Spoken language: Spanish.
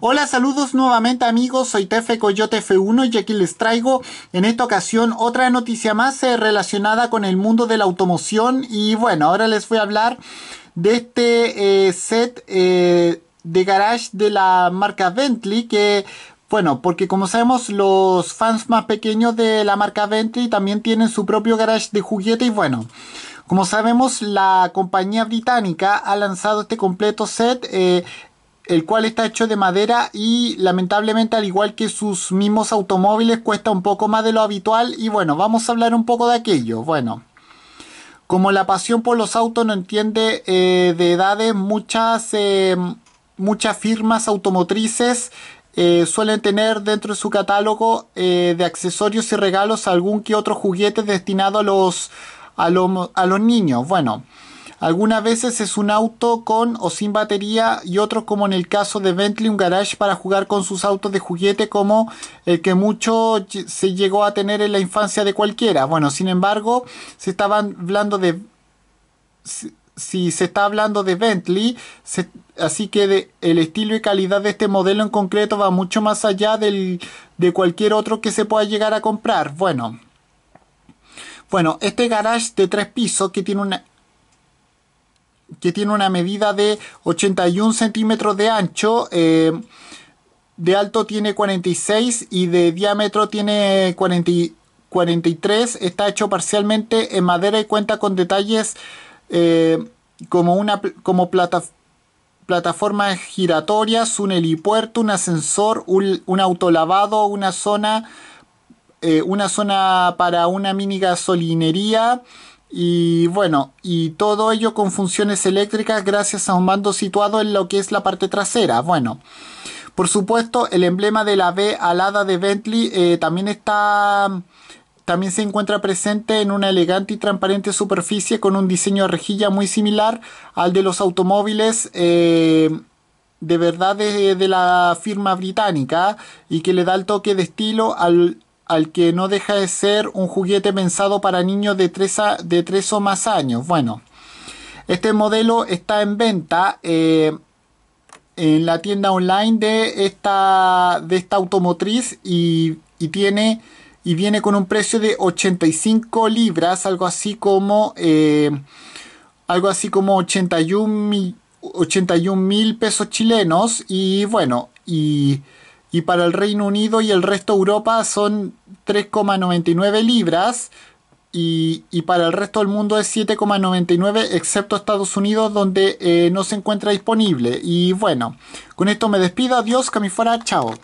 Hola, saludos nuevamente amigos, soy Tefe Coyote F1 y aquí les traigo en esta ocasión otra noticia más eh, relacionada con el mundo de la automoción y bueno, ahora les voy a hablar de este eh, set eh, de garage de la marca Bentley que bueno, porque como sabemos los fans más pequeños de la marca Bentley también tienen su propio garage de juguete y bueno, como sabemos, la compañía británica ha lanzado este completo set el cual está hecho de madera y lamentablemente al igual que sus mismos automóviles cuesta un poco más de lo habitual y bueno, vamos a hablar un poco de aquello. Bueno, como la pasión por los autos no entiende eh, de edades, muchas, eh, muchas firmas automotrices eh, suelen tener dentro de su catálogo de accesorios y regalos algún que otro juguete destinado a los, a los niños. Bueno, algunas veces es un auto con o sin batería y otros como en el caso de Bentley un garage para jugar con sus autos de juguete como el que mucho se llegó a tener en la infancia de cualquiera. Bueno, sin embargo, se estaban hablando de si se está hablando de Bentley, así que el estilo y calidad de este modelo en concreto va mucho más allá de cualquier otro que se pueda llegar a comprar. Bueno, bueno, este garage de tres pisos que tiene una, que tiene una medida de 81 centímetros de ancho. Eh, de alto tiene 46 y de diámetro tiene 43. Está hecho parcialmente en madera y cuenta con detalles eh, como una como plata, plataformas giratorias, un helipuerto, un ascensor, un, autolavado, una zona, eh, una zona para una mini gasolinería y bueno, y todo ello con funciones eléctricas gracias a un mando situado en lo que es la parte trasera. Bueno, por supuesto, el emblema de la B alada de Bentley eh, también está también se encuentra presente en una elegante y transparente superficie con un diseño de rejilla muy similar al de los automóviles eh, de verdad de, la firma británica y que le da el toque de estilo al, al que no deja de ser un juguete pensado para niños de 3, de o más años. Bueno, este modelo está en venta eh, en la tienda online de esta, de esta automotriz y, tiene, y viene con un precio de 85 libras, algo así como, eh, algo así como 81 mil pesos chilenos. Y bueno, y y para el Reino Unido y el resto de Europa son 3,99 libras y, para el resto del mundo es 7,99 excepto Estados Unidos donde eh, no se encuentra disponible. Y bueno, con esto me despido, adiós, que fuera, chao.